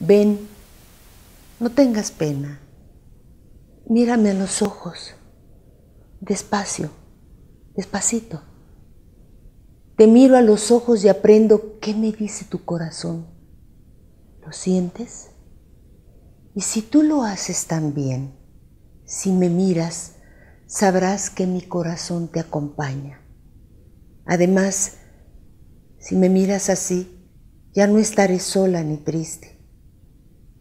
Ven, no tengas pena. Mírame a los ojos, despacio, despacito. Te miro a los ojos y aprendo qué me dice tu corazón. ¿Lo sientes? Y si tú lo haces también, si me miras, sabrás que mi corazón te acompaña. Además, si me miras así, ya no estaré sola ni triste.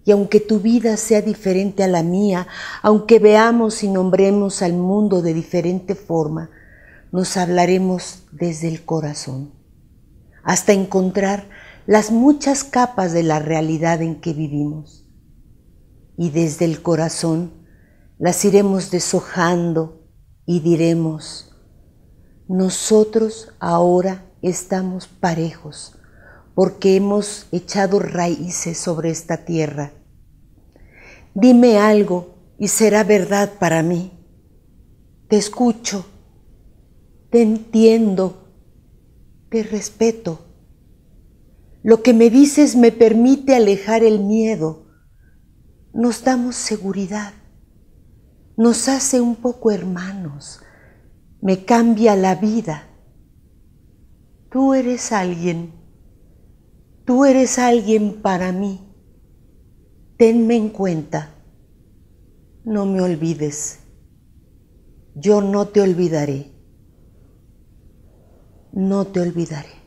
Y aunque tu vida sea diferente a la mía, aunque veamos y nombremos al mundo de diferente forma, nos hablaremos desde el corazón, hasta encontrar las muchas capas de la realidad en que vivimos. Y desde el corazón las iremos deshojando y diremos, nosotros ahora estamos parejos porque hemos echado raíces sobre esta tierra. Dime algo y será verdad para mí. Te escucho, te entiendo, te respeto. Lo que me dices me permite alejar el miedo. Nos damos seguridad. Nos hace un poco hermanos. Me cambia la vida. Tú eres alguien Tú eres alguien para mí. Tenme en cuenta. No me olvides. Yo no te olvidaré. No te olvidaré.